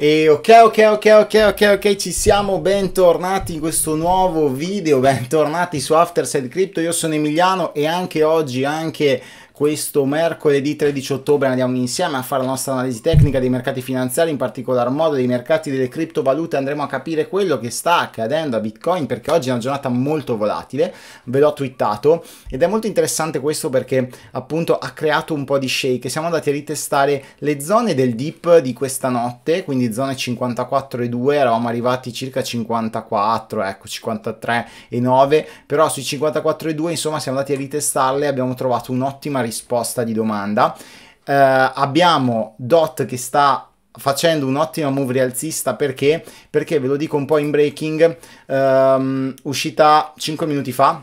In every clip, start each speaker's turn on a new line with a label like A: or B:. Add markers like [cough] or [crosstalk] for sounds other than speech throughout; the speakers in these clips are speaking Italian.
A: E ok, ok, ok, ok, ok, ok, ci siamo, bentornati in questo nuovo video, [laughs] bentornati su Afterside Crypto, io sono Emiliano e anche oggi, anche questo mercoledì 13 ottobre andiamo insieme a fare la nostra analisi tecnica dei mercati finanziari, in particolar modo dei mercati delle criptovalute, andremo a capire quello che sta accadendo a Bitcoin perché oggi è una giornata molto volatile, ve l'ho twittato ed è molto interessante questo perché appunto ha creato un po' di shake, siamo andati a ritestare le zone del dip di questa notte, quindi zone 54 e 2, eravamo arrivati circa 54, ecco 53 e 9, però sui 54 e 2 insomma siamo andati a ritestarle, abbiamo trovato un'ottima risposta di domanda. Eh, abbiamo Dot che sta facendo un'ottima move rialzista perché? Perché ve lo dico un po' in breaking, ehm, uscita 5 minuti fa,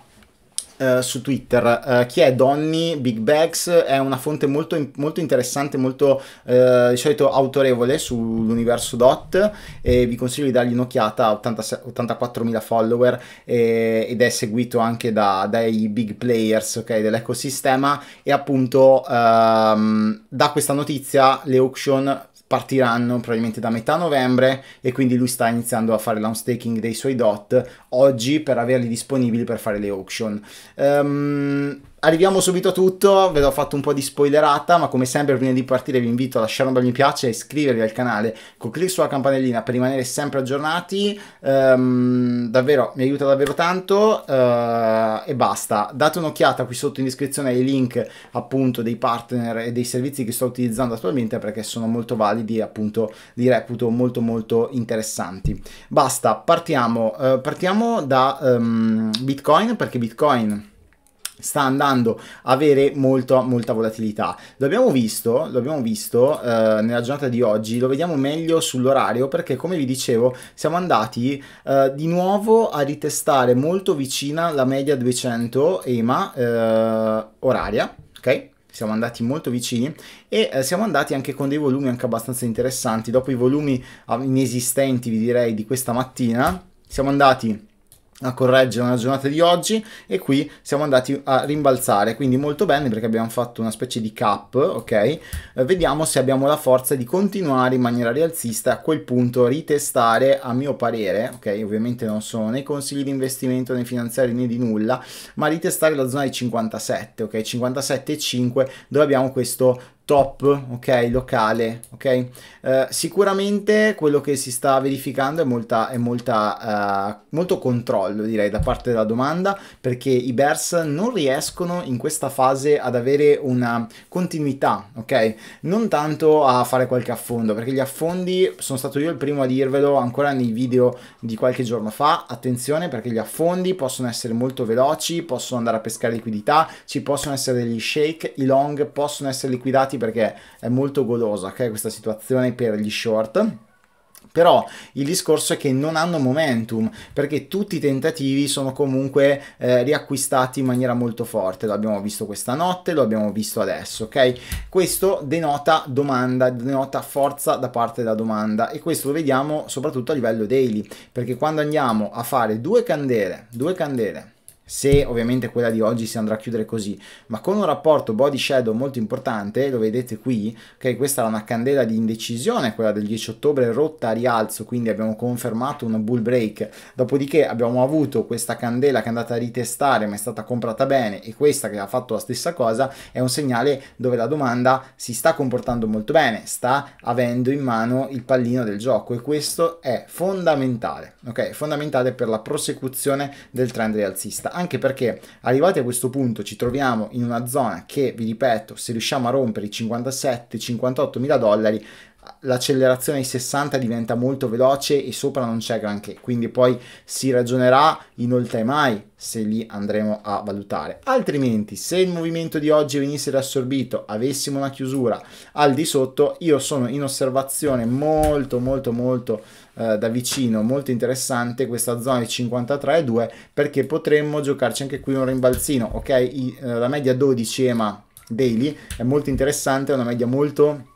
A: Uh, su Twitter. Uh, chi è Donny Big Bags è una fonte molto, molto interessante, molto uh, di solito autorevole sull'universo DOT e vi consiglio di dargli un'occhiata, ha 84.000 follower e, ed è seguito anche da, dai big players okay, dell'ecosistema e appunto ehm, da questa notizia le auction partiranno probabilmente da metà novembre e quindi lui sta iniziando a fare l'unstaking dei suoi DOT oggi per averli disponibili per fare le auction. Um, arriviamo subito a tutto, ve l'ho fatto un po' di spoilerata, ma come sempre prima di partire vi invito a lasciare un bel mi piace e iscrivervi al canale con clic sulla campanellina per rimanere sempre aggiornati, um, davvero mi aiuta davvero tanto uh, e basta. Date un'occhiata qui sotto in descrizione ai link appunto dei partner e dei servizi che sto utilizzando attualmente perché sono molto validi e appunto li reputo molto molto interessanti. Basta, partiamo, uh, partiamo partiamo da um, Bitcoin perché Bitcoin sta andando a avere molto, molta volatilità. Lo abbiamo visto, lo abbiamo visto eh, nella giornata di oggi, lo vediamo meglio sull'orario perché come vi dicevo siamo andati eh, di nuovo a ritestare molto vicina la media 200 EMA eh, oraria, ok? siamo andati molto vicini e eh, siamo andati anche con dei volumi anche abbastanza interessanti. Dopo i volumi inesistenti, vi direi, di questa mattina, siamo andati a correggere una giornata di oggi e qui siamo andati a rimbalzare quindi molto bene perché abbiamo fatto una specie di cap ok eh, vediamo se abbiamo la forza di continuare in maniera rialzista a quel punto ritestare a mio parere ok ovviamente non sono né consigli di investimento né finanziari né di nulla ma ritestare la zona di 57 ok 57,5 dove abbiamo questo top, ok, locale, ok? Uh, sicuramente quello che si sta verificando è, molta, è molta, uh, molto controllo, direi, da parte della domanda, perché i Bears non riescono in questa fase ad avere una continuità, ok? Non tanto a fare qualche affondo, perché gli affondi, sono stato io il primo a dirvelo ancora nei video di qualche giorno fa, attenzione perché gli affondi possono essere molto veloci, possono andare a pescare liquidità, ci possono essere degli shake, i long possono essere liquidati infatti perché è molto golosa okay, questa situazione per gli short però il discorso è che non hanno momentum perché tutti i tentativi sono comunque eh, riacquistati in maniera molto forte. Lo abbiamo visto questa notte, lo abbiamo visto adesso, ok? Questo denota domanda, denota forza da parte della domanda e questo lo vediamo soprattutto a livello daily perché quando andiamo a fare due candele, due candele se ovviamente quella di oggi si andrà a chiudere così, ma con un rapporto body shadow molto importante, lo vedete qui, ok, questa era una candela di indecisione, quella del 10 ottobre rotta a rialzo, quindi abbiamo confermato una bull break, dopodiché abbiamo avuto questa candela che è andata a ritestare ma è stata comprata bene e questa che ha fatto la stessa cosa è un segnale dove la domanda si sta comportando molto bene, sta avendo in mano il pallino del gioco e questo è fondamentale, ok, fondamentale per la prosecuzione del trend rialzista anche perché arrivati a questo punto ci troviamo in una zona che, vi ripeto, se riusciamo a rompere i 57-58 mila dollari l'accelerazione ai 60 diventa molto veloce e sopra non c'è granché, quindi poi si ragionerà inoltre mai se li andremo a valutare. Altrimenti, se il movimento di oggi venisse riassorbito, avessimo una chiusura al di sotto, io sono in osservazione molto molto molto eh, da vicino, molto interessante questa zona di 53,2 perché potremmo giocarci anche qui un rimbalzino, ok? I, eh, la media 12 EMA daily è molto interessante, è una media molto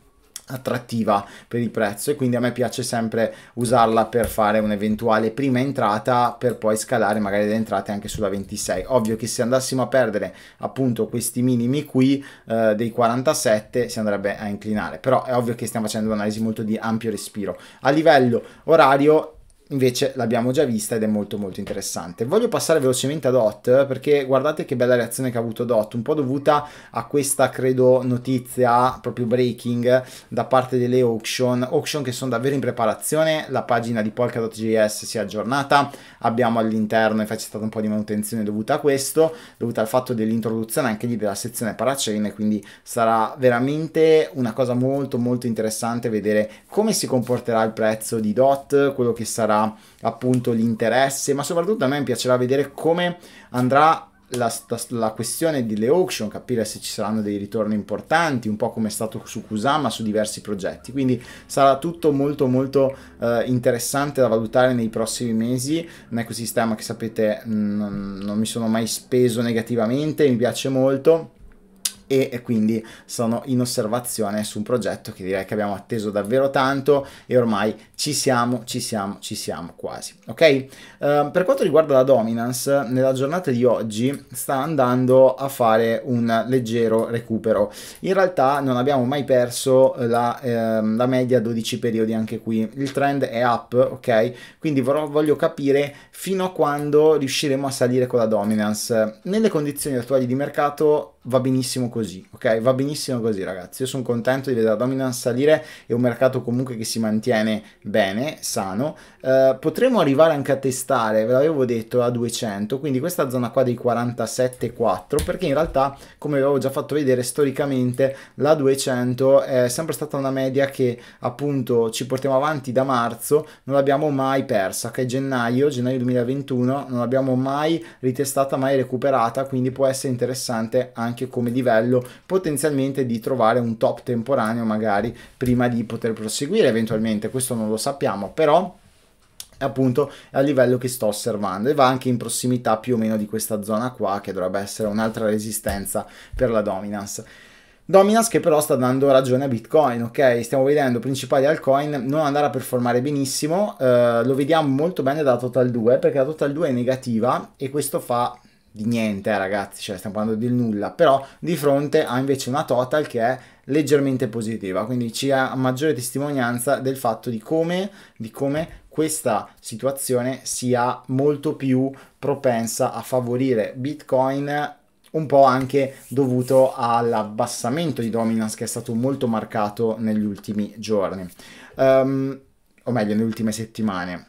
A: attrattiva per il prezzo e quindi a me piace sempre usarla per fare un'eventuale prima entrata per poi scalare magari le entrate anche sulla 26 ovvio che se andassimo a perdere appunto questi minimi qui eh, dei 47 si andrebbe a inclinare però è ovvio che stiamo facendo un'analisi molto di ampio respiro a livello orario invece l'abbiamo già vista ed è molto molto interessante. Voglio passare velocemente a Dot perché guardate che bella reazione che ha avuto Dot, un po' dovuta a questa credo notizia proprio breaking da parte delle auction, auction che sono davvero in preparazione, la pagina di polka.js si è aggiornata, abbiamo all'interno infatti c'è stata un po' di manutenzione dovuta a questo, dovuta al fatto dell'introduzione anche lì della sezione parachain, quindi sarà veramente una cosa molto molto interessante vedere come si comporterà il prezzo di Dot, quello che sarà appunto l'interesse, ma soprattutto a me piacerà vedere come andrà la, la, questione delle auction, capire se ci saranno dei ritorni importanti, un po' come è stato su Kusama, su diversi progetti. Quindi sarà tutto molto molto eh, interessante da valutare nei prossimi mesi, un ecosistema che sapete mh, mm, non mi sono mai speso negativamente, mi piace molto e quindi sono in osservazione su un progetto che direi che abbiamo atteso davvero tanto e ormai ci siamo, ci siamo, ci siamo quasi, ok? Uh, per quanto riguarda la dominance, nella giornata di oggi sta andando a fare un leggero recupero. In realtà non abbiamo mai perso la, ehm, la media 12 periodi anche qui, il trend è up, ok? Quindi vorrò, voglio capire fino a quando riusciremo a salire con la dominance. Nelle condizioni attuali di mercato va benissimo così, ok? Va benissimo così, ragazzi. Io sono contento di vedere la dominance salire È un mercato comunque che si mantiene bene, sano. Eh, potremmo arrivare anche a testare, ve l'avevo detto, a 200, quindi questa zona qua dei 47,4, perché in realtà, come avevo già fatto vedere storicamente, la 200 è sempre stata una media che appunto ci portiamo avanti da marzo, non l'abbiamo mai persa, che okay? gennaio, gennaio 2021, non l'abbiamo mai ritestata, mai recuperata, quindi può essere interessante anche anche come livello potenzialmente di trovare un top temporaneo magari prima di poter proseguire eventualmente, questo non lo sappiamo, però appunto a livello che sto osservando e va anche in prossimità più o meno di questa zona qua che dovrebbe essere un'altra resistenza per la dominance. Dominance che però sta dando ragione a Bitcoin, ok? Stiamo vedendo principali altcoin non andare a performare benissimo, eh, lo vediamo molto bene da Total 2 perché la Total 2 è negativa e questo fa di niente eh, ragazzi, cioè stiamo parlando del nulla, però di fronte ha invece una total che è leggermente positiva, quindi ci ha maggiore testimonianza del fatto di come, di come questa situazione sia molto più propensa a favorire Bitcoin un po' anche dovuto all'abbassamento di dominance che è stato molto marcato negli ultimi giorni, um, o meglio nelle ultime settimane.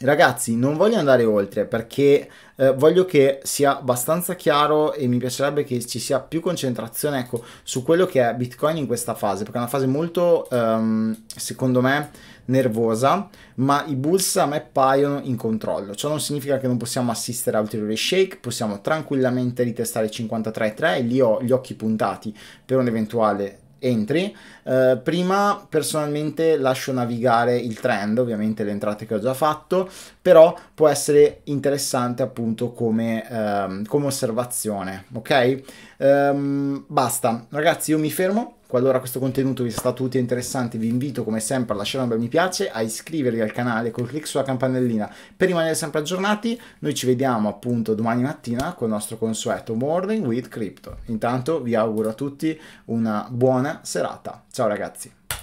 A: Ragazzi, non voglio andare oltre perché eh, voglio che sia abbastanza chiaro e mi piacerebbe che ci sia più concentrazione ecco, su quello che è Bitcoin in questa fase, perché è una fase molto, ehm, secondo me, nervosa, ma i bulls a me paiono in controllo. Ciò non significa che non possiamo assistere a ulteriori shake, possiamo tranquillamente ritestare 53,3 e lì ho gli occhi puntati per un eventuale entri. Eh, prima personalmente lascio navigare il trend, ovviamente le entrate che ho già fatto, però può essere interessante appunto come, ehm, come osservazione, ok? Ehm, basta, ragazzi, io mi fermo. Qualora questo contenuto vi sia stato utile e interessante, vi invito come sempre a lasciare un bel mi piace, a iscrivervi al canale col clic sulla campanellina per rimanere sempre aggiornati. Noi ci vediamo appunto domani mattina con il nostro consueto Morning with Crypto. Intanto vi auguro a tutti una buona serata. Ciao ragazzi.